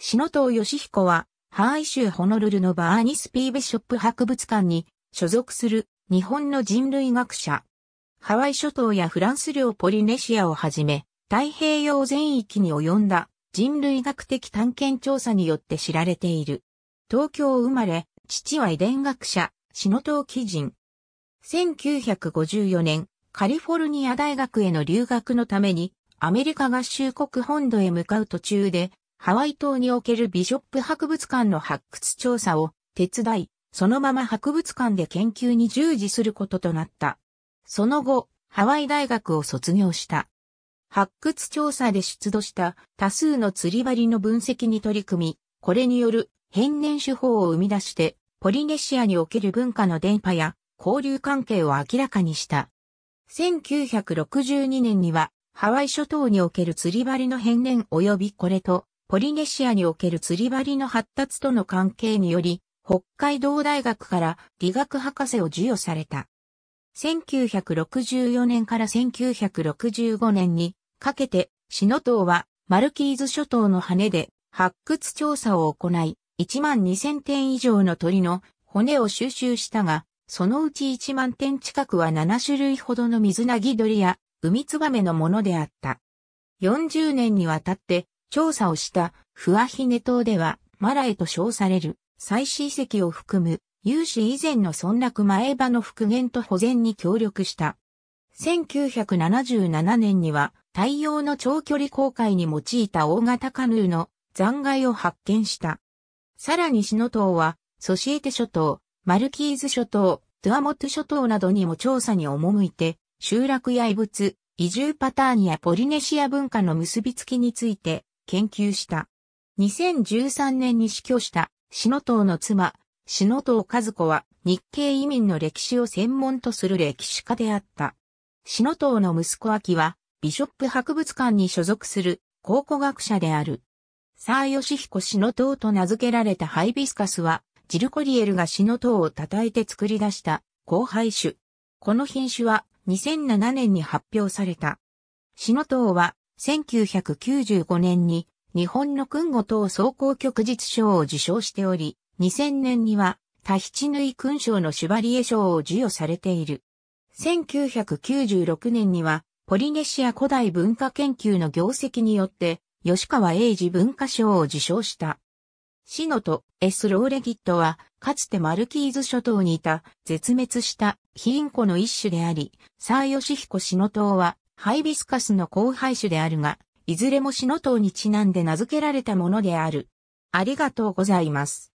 篠藤義彦は、ハワイ州ホノルルのバーニス・ピー・ベショップ博物館に所属する日本の人類学者。ハワイ諸島やフランス領ポリネシアをはじめ、太平洋全域に及んだ人類学的探検調査によって知られている。東京生まれ、父は遺伝学者、篠藤貴人。1954年、カリフォルニア大学への留学のために、アメリカ合衆国本土へ向かう途中で、ハワイ島におけるビショップ博物館の発掘調査を手伝い、そのまま博物館で研究に従事することとなった。その後、ハワイ大学を卒業した。発掘調査で出土した多数の釣り針の分析に取り組み、これによる変年手法を生み出して、ポリネシアにおける文化の伝播や交流関係を明らかにした。1962年には、ハワイ諸島における釣り針の変年及びこれとポリネシアにおける釣り針の発達との関係により、北海道大学から理学博士を授与された。1964年から1965年にかけて、シノ島はマルキーズ諸島の羽で発掘調査を行い、1万2000点以上の鳥の骨を収集したが、そのうち1万点近くは7種類ほどの水なぎ鳥や海ツバメのものであった。40年にわたって調査をしたフアヒネ島ではマラエと称される最新遺跡を含む有史以前の村落前場の復元と保全に協力した。1977年には太陽の長距離航海に用いた大型カヌーの残骸を発見した。さらにシノ島はソシエテ諸島、マルキーズ諸島、ドゥアモト諸島などにも調査に赴いて、集落や遺物、移住パターンやポリネシア文化の結びつきについて研究した。2013年に死去した篠藤の妻、篠藤和子は日系移民の歴史を専門とする歴史家であった。篠藤の息子秋はビショップ博物館に所属する考古学者である。サーヨシヒコ篠藤と名付けられたハイビスカスは、ジルコリエルが篠藤を叩いて作り出した後輩種。この品種は2007年に発表された。篠藤は1995年に日本の訓五等総合局実賞を受賞しており、2000年にはタヒチヌイ勲章のシュバリエ賞を授与されている。1996年にはポリネシア古代文化研究の業績によって吉川英治文化賞を受賞した。シノとエス・ローレギットは、かつてマルキーズ諸島にいた、絶滅した、ヒインコの一種であり、サーヨシヒコシノ島は、ハイビスカスの交配種であるが、いずれもシノトウにちなんで名付けられたものである。ありがとうございます。